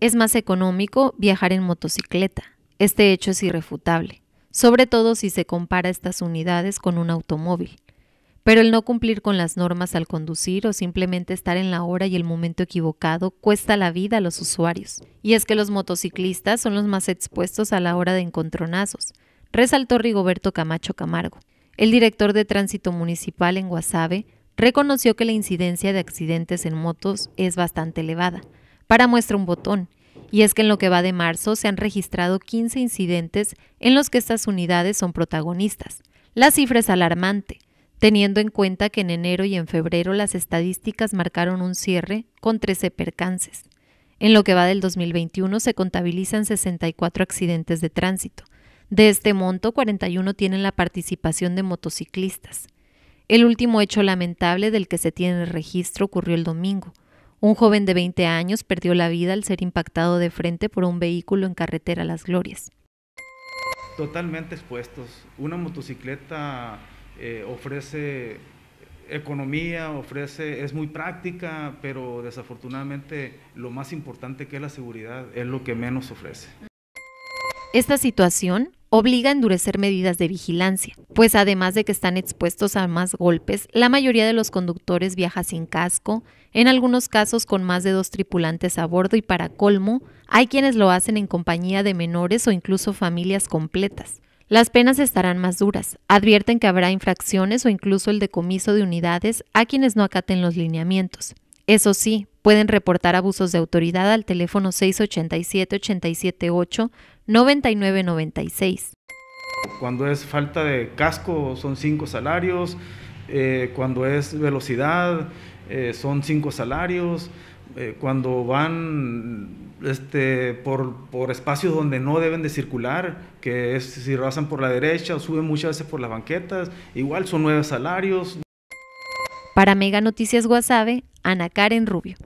Es más económico viajar en motocicleta. Este hecho es irrefutable, sobre todo si se compara estas unidades con un automóvil. Pero el no cumplir con las normas al conducir o simplemente estar en la hora y el momento equivocado cuesta la vida a los usuarios. Y es que los motociclistas son los más expuestos a la hora de encontronazos, resaltó Rigoberto Camacho Camargo. El director de tránsito municipal en Guasave reconoció que la incidencia de accidentes en motos es bastante elevada, para muestra un botón. Y es que en lo que va de marzo se han registrado 15 incidentes en los que estas unidades son protagonistas. La cifra es alarmante, teniendo en cuenta que en enero y en febrero las estadísticas marcaron un cierre con 13 percances. En lo que va del 2021 se contabilizan 64 accidentes de tránsito. De este monto, 41 tienen la participación de motociclistas. El último hecho lamentable del que se tiene registro ocurrió el domingo, un joven de 20 años perdió la vida al ser impactado de frente por un vehículo en carretera Las Glorias. Totalmente expuestos. Una motocicleta eh, ofrece economía, ofrece, es muy práctica, pero desafortunadamente lo más importante que es la seguridad es lo que menos ofrece. Esta situación obliga a endurecer medidas de vigilancia, pues además de que están expuestos a más golpes, la mayoría de los conductores viaja sin casco, en algunos casos con más de dos tripulantes a bordo y para colmo, hay quienes lo hacen en compañía de menores o incluso familias completas. Las penas estarán más duras. Advierten que habrá infracciones o incluso el decomiso de unidades a quienes no acaten los lineamientos. Eso sí, pueden reportar abusos de autoridad al teléfono 687-878 9996. Cuando es falta de casco son cinco salarios, eh, cuando es velocidad eh, son cinco salarios, eh, cuando van este, por, espacios donde no deben de circular, que es si rasan por la derecha o suben muchas veces por las banquetas, igual son nueve salarios. Para Mega Noticias Guasave, Ana Karen Rubio.